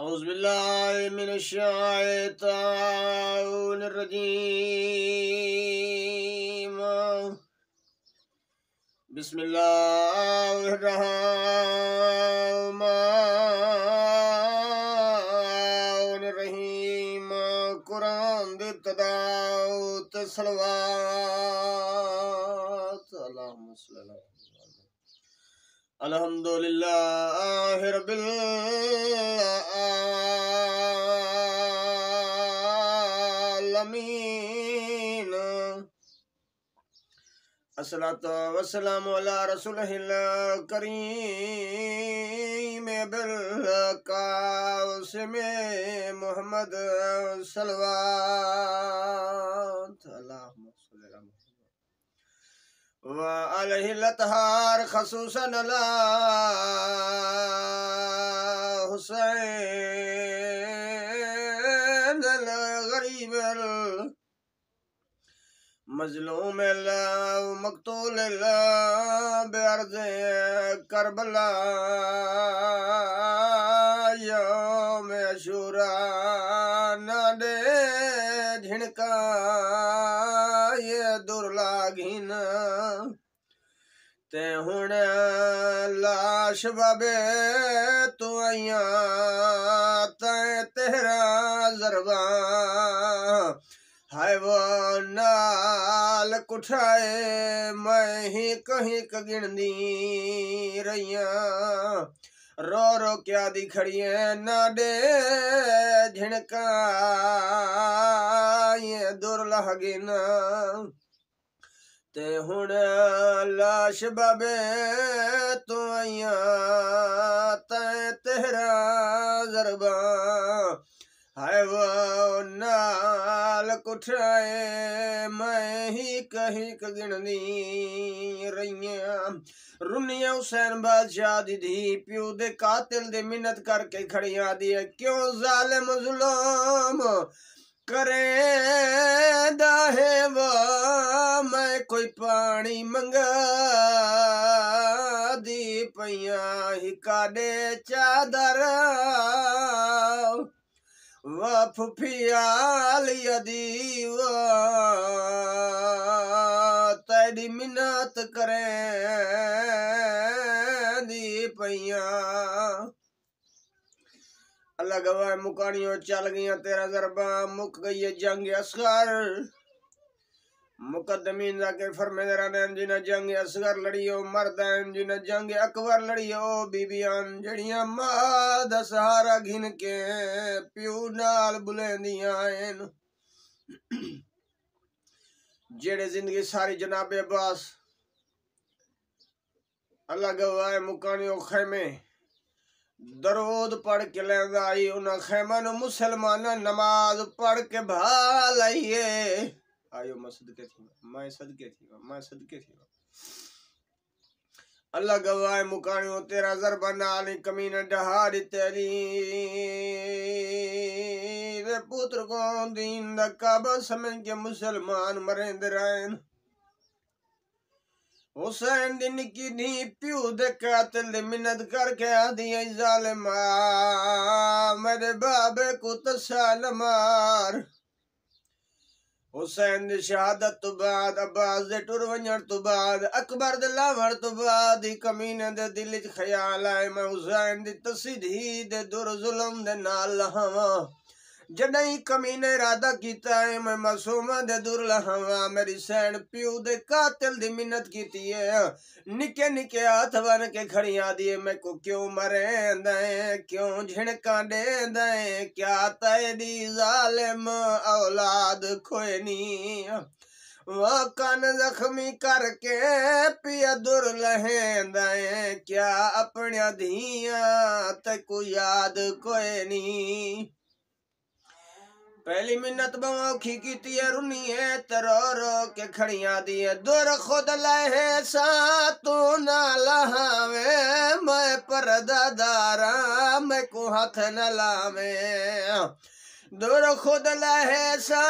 أعوذ بالله من الشيطان الرجيم بسم الله الرحمن الرحيم قرآن دي تداوت صلوات اللهم صل على الحمد لله رب العالمين الصلاة والسلام على رسوله الكريم بالقاسم محمد صلوات اللهم अलहलतहार खसूसन हुसैन गरीब मजलूम मकतूल बेअर्ज करबला ते हूं लाश बाबे तू आइया तय तेरा जरवा है वो नाल कुठाए मैं ही कहीं कगिणदी रही रो रो क्या दिखड़िए ना डे झिणका ये दुर्लहगिना ते हूण लाश बाबे तू आई तेरा जरबा है वो नाल कुठराए मैं ही कहीं कगिणनी रही रुनिया हुसैन बादशाह दीदी प्यो दे कातिल दे मिन्नत करके खड़ी आदि है क्यों जालिम जुलम करे ਕੋਈ ਪਾਣੀ ਮੰਗਾ ਦੀ ਪਈਆਂ ਹੀ ਕਾਡੇ ਚਾਦਰ ਵਫ ਫਿਆਲ ਯਦੀ ਤੇਰੀ ਮਿਨਤ ਕਰੇ ਦੀ ਪਈਆਂ ਅੱਲਾ ਗਵਾ ਮੁਕਾਣੀਆਂ ਚੱਲ ਗਈਆਂ ਤੇਰਾ ਜ਼ਰਬਾ ਮੁੱਕ ਗਈ ਜੰਗ ਅਸਗਰ मुकदमी जाके फरमेदरा जी ने जंग असगर लड़ियो मरदैन जी ने जंग अकबर लड़ियो बीबियान जड़िया मां दा सहारा घिन के प्यू नाल बुलेंदिया जेड़े जिंदगी सारी जनाबे बस अलग वाय मुकानियो खेमे दरोद पढ़ के लेंदा उन्हें खेमा नु मुसलमान नमाज पढ़ के भा लाइए आयो मां सदके थी मां सदके थी मां सदके थी अल्लाह गवाह मुकाणियो तेरा ज़रबना अली कमीन डहारी तेरी रे पुत्र को दीन दा काबा समझ के मुसलमान मरेंद रहन हुसैन दिन की नी प्यू दे कातिल मिन्नत करके आदि जालिमा मेरे बाबे को तसलमार मार हुसैन जी शहादत तो बाद अब्बास दे टुर वञण तो बाद अकबर दे लावर तो बाद ही कमीने दे दिल च ख्याल आए मैं हुसैन दी तसीदी दे दुर जुल्म दे नाल लहावां ਜਡਈ ਕਮੀ ਨੇ ਇਰਾਦਾ ਕੀਤਾ ਏ ਮੈਂ ਮਾਸੂਮ ਦੇ ਦੁਰਲਹ ਹਾਂ ਮੇਰੀ ਸੈਣ ਪਿਉ ਦੇ ਕਾਤਲ ਦੀ ਮਿੰਨਤ ਕੀਤੀ ਏ ਨਿੱਕੇ ਨਿੱਕੇ ਹੱਥ ਬਨ ਕੇ ਖੜੀਆਂ ਦੀ ਮੈਂ ਕੋ ਕਿਉਂ ਮਰੇਂਦਾ ਏ ਕਿਉਂ ਝਿਣਕਾਂ ਦੇਂਦਾ ਏ ਕਿਆ ਤੈ ਦੀ ਜ਼ਾਲਿਮ ਔਲਾਦ ਖੋਏ ਨੀ वह कन जख्मी करके पिया दुर लहेंदें क्या अपने धिया तक याद कोई नहीं पहली मिन्नत बमोखी की तीरुनी है तरो रो के खड़िया दिए दुर खुद लहे सा तू ना लहावे मैं पर दारा मैं को हाथ न लावे दुर खुद लहे सा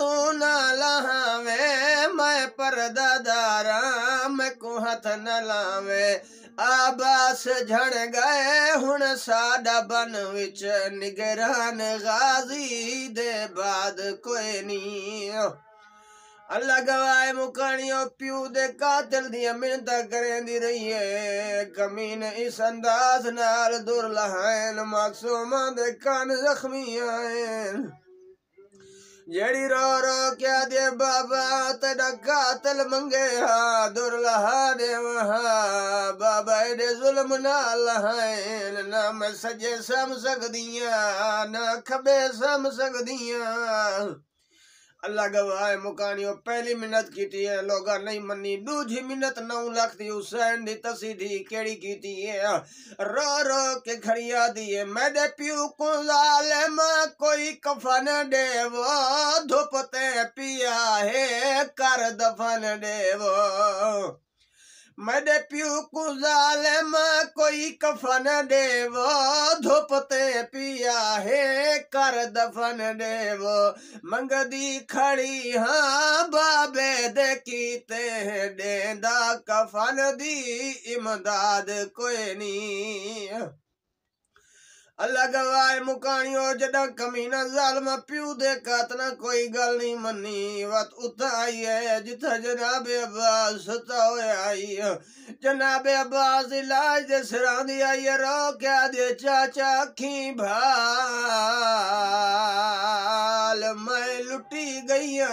तू ना लहावे मैं पर दारा मैं को हाथ न लावे ਆਬਾਸ ਝਣ ਗਏ ਹੁਣ ਸਾਡਾ ਬਨ ਵਿੱਚ ਨਿਗਰਾਨ ਗਾਜ਼ੀ ਦੇ ਬਾਦ ਕੋਈ ਨਹੀਂ ਅੱਲਾ ਗਵਾਏ ਮੁਕਾਣੀਓ ਪਿਉ ਦੇ ਕਾਤਲ ਦੀਆਂ ਮਿਹਨਤਾਂ ਕਰੇਂਦੀ ਰਹੀਏ ਕਮੀਨ ਇਸ ਅੰਦਾਜ਼ ਨਾਲ ਦੁਰ ਲਹਾਇਨ ਮਾਸੂਮਾਂ ਦੇ ਕੰਨ ਜ਼ਖਮੀ ਆਏ जड़ी रो रो क्या दे बाबा तडका मंगे हा दुर्लहा दे वहा बाबा एडे जुलम ना लहाइन ना मैं सजे सम सकदियां ना खबे सम सकदियां अल्लाह गवाह ओ पहली मिन्नत की है लोगा नहीं मन्नी दूजी मिन्नत नौ लख दी हुसैन दी तसीधी केड़ी की है रो रो के खड़िया दिए दे पियू को जालिम कोई कफन देवो धुपते पिया है कर दफन देवो मॾे प्यू कुसा लै मां कोई कफ़न देव धुप ते पी हे कर दफ़न मंगदी खड़ी हा बाबे दिते ॾा कफ़न दी इमदाद कोई नी अल्लाह गवाए मुकानियो जडा कमीना जालमा प्यू दे कातना कोई गल नहीं मन्नी वत उता आई है जिथा जनाब अब्बास सुता आई है जनाब अब्बास इलाज दे सिरां दी आई है रो क्या दे चाचा अखी भाल मैं लुटी गईया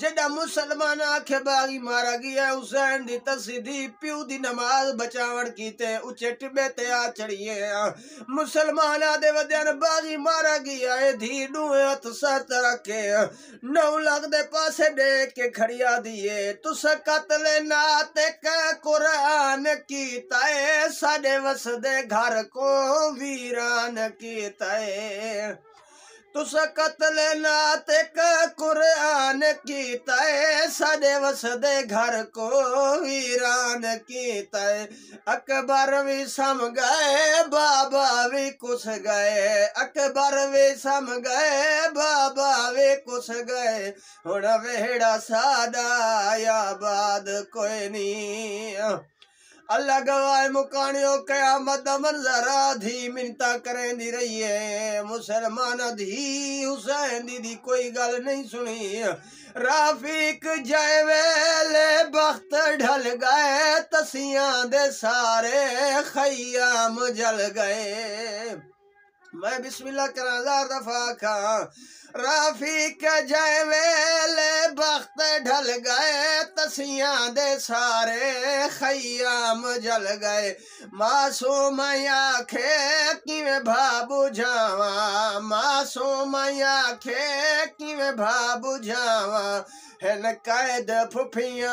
जेड़ा मुसलमान आखे बागी मारा गया हुसैन दी तस्दी प्यू दी नमाज बचावण कीते उचे टिबे ते आ चढ़िए मुसलमान दे वदन बागी मारा गया ए धी डूए हथ सर तरके नौ लाख दे पासे देख के खड़िया दिए तुस कतले ना ते कुरान की तय साडे वसदे घर को वीरान की तय तुस कतल नातिक कुरान की तय सदे वसदे घर को वीरान की तय अकबर भी सम गए बाबा भी कुछ गए अकबर भी सम गए बाबा भी कुछ गए हूं वेड़ा सादा आबाद कोई नहीं अल्लाह गवाए मुकानियो कयामत दा मंजरा धी मिनता करेंदी रही है मुसलमान धी हुसैन दी दी कोई गल नहीं सुनी राफिक जाए वेले बख्त ढल गए तसियां दे सारे खयाम जल गए मैं बिस्मिल्लाह हजार दफा खा राफी का वेले बख्त ढल गए तसिया दे सारे खयाम जल गए मासूम आखे किवे भाबू जावा मासूम आखे किवे भाबू जावा है न कैद फुफिया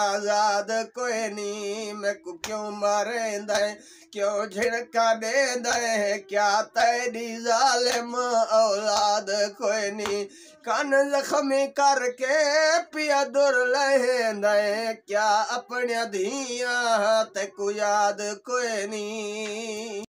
आजाद कोई नी मैं को क्यों मारे दें क्यों झिड़का दे दें क्या तेरी जालिम औलाद कोई नी कान जख्मी करके पिया दुर लहे क्या अपने धिया तेको याद कोई नी